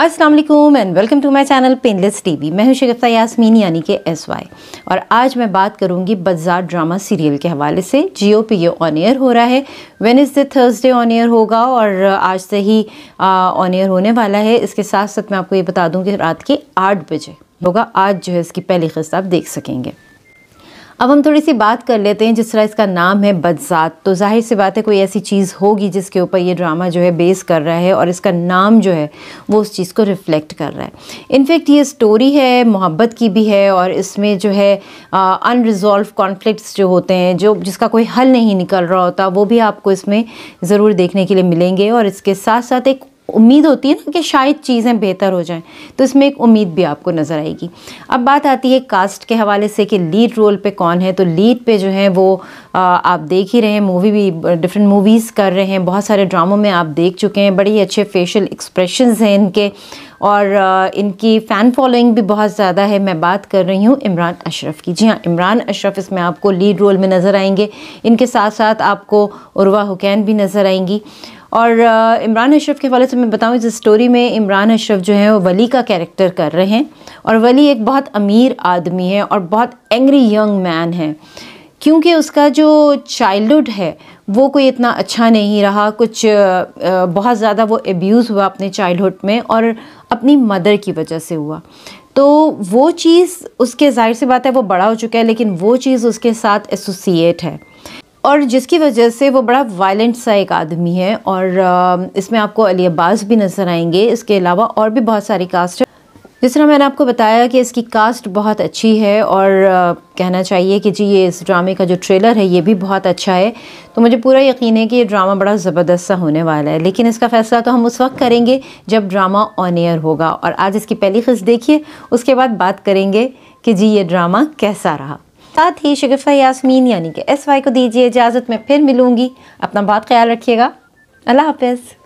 अस्सलाम वालेकुम and welcome to my channel painless TV मैं हूं शगफ्ता यासमीन यानी कि एस वाई और आज मैं बात करूंगी बजार ड्रामा सीरियल के हवाले से जियो पे ये ऑन एयर हो रहा है वेनसडे थर्सडे ऑन एयर होगा और आज से ही ऑन एयर होने वाला है इसके साथ साथ मैं आपको ये बता दूँ कि रात के आठ बजे होगा आज जो है इसकी पहली किस्त आप देख सकेंगे अब हम थोड़ी सी बात कर लेते हैं जिस तरह इसका नाम है बदसात तो जाहिर सी बात है कोई ऐसी चीज़ होगी जिसके ऊपर ये ड्रामा जो है बेस कर रहा है और इसका नाम जो है वो उस चीज़ को रिफ्लेक्ट कर रहा है इनफेक्ट ये स्टोरी है मोहब्बत की भी है और इसमें जो है अनरिजॉल्व कॉन्फ्लिक्ट्स जो होते हैं जो जिसका कोई हल नहीं निकल रहा होता वो भी आपको इसमें ज़रूर देखने के लिए मिलेंगे और इसके साथ साथ एक उम्मीद होती है ना कि शायद चीज़ें बेहतर हो जाएं तो इसमें एक उम्मीद भी आपको नज़र आएगी अब बात आती है कास्ट के हवाले से कि लीड रोल पे कौन है तो लीड पे जो है वो आ, आप देख ही रहे हैं मूवी भी डिफरेंट मूवीज़ कर रहे हैं बहुत सारे ड्रामों में आप देख चुके हैं बड़े अच्छे फेशियल एक्सप्रेशन हैं इनके और आ, इनकी फ़ैन फॉलोइंग भी बहुत ज़्यादा है मैं बात कर रही हूँ इमरान अशरफ की जी हाँ इमरान अशरफ इसमें आपको लीड रोल में नज़र आएंगे इनके साथ साथ आपको उर्वा हुकैन भी नज़र आएंगी और इमरान अशरफ के हवाले से मैं बताऊँ इस स्टोरी में इमरान अशरफ जो है वो वली का कैरेक्टर कर रहे हैं और वली एक बहुत अमीर आदमी है और बहुत एंग्री यंग मैन है क्योंकि उसका जो चाइल्डहुड है वो कोई इतना अच्छा नहीं रहा कुछ बहुत ज़्यादा वो एब्यूज़ हुआ अपने चाइल्डहुड में और अपनी मदर की वजह से हुआ तो वो चीज़ उसके जाहिर सी बात है वो बड़ा हो चुका है लेकिन वो चीज़ उसके साथ एसोसिएट है और जिसकी वजह से वो बड़ा वायलेंट सा एक आदमी है और इसमें आपको अली अब्बास भी नज़र आएंगे इसके अलावा और भी बहुत सारी कास्ट है जिस तरह मैंने आपको बताया कि इसकी कास्ट बहुत अच्छी है और कहना चाहिए कि जी ये इस ड्रामे का जो ट्रेलर है ये भी बहुत अच्छा है तो मुझे पूरा यकीन है कि ये ड्रामा बड़ा ज़बरदस्त सा होने वाला है लेकिन इसका फ़ैसला तो हम उस वक्त करेंगे जब ड्रामा ऑन एयर होगा और आज इसकी पहली खिस्त देखिए उसके बाद बात करेंगे कि जी ये ड्रामा कैसा रहा साथ ही शगफा यासमीन यानी कि एस वाई को दीजिए इजाज़त मैं फिर मिलूँगी अपना बहुत ख्याल रखिएगा अल्लाह हाफिज़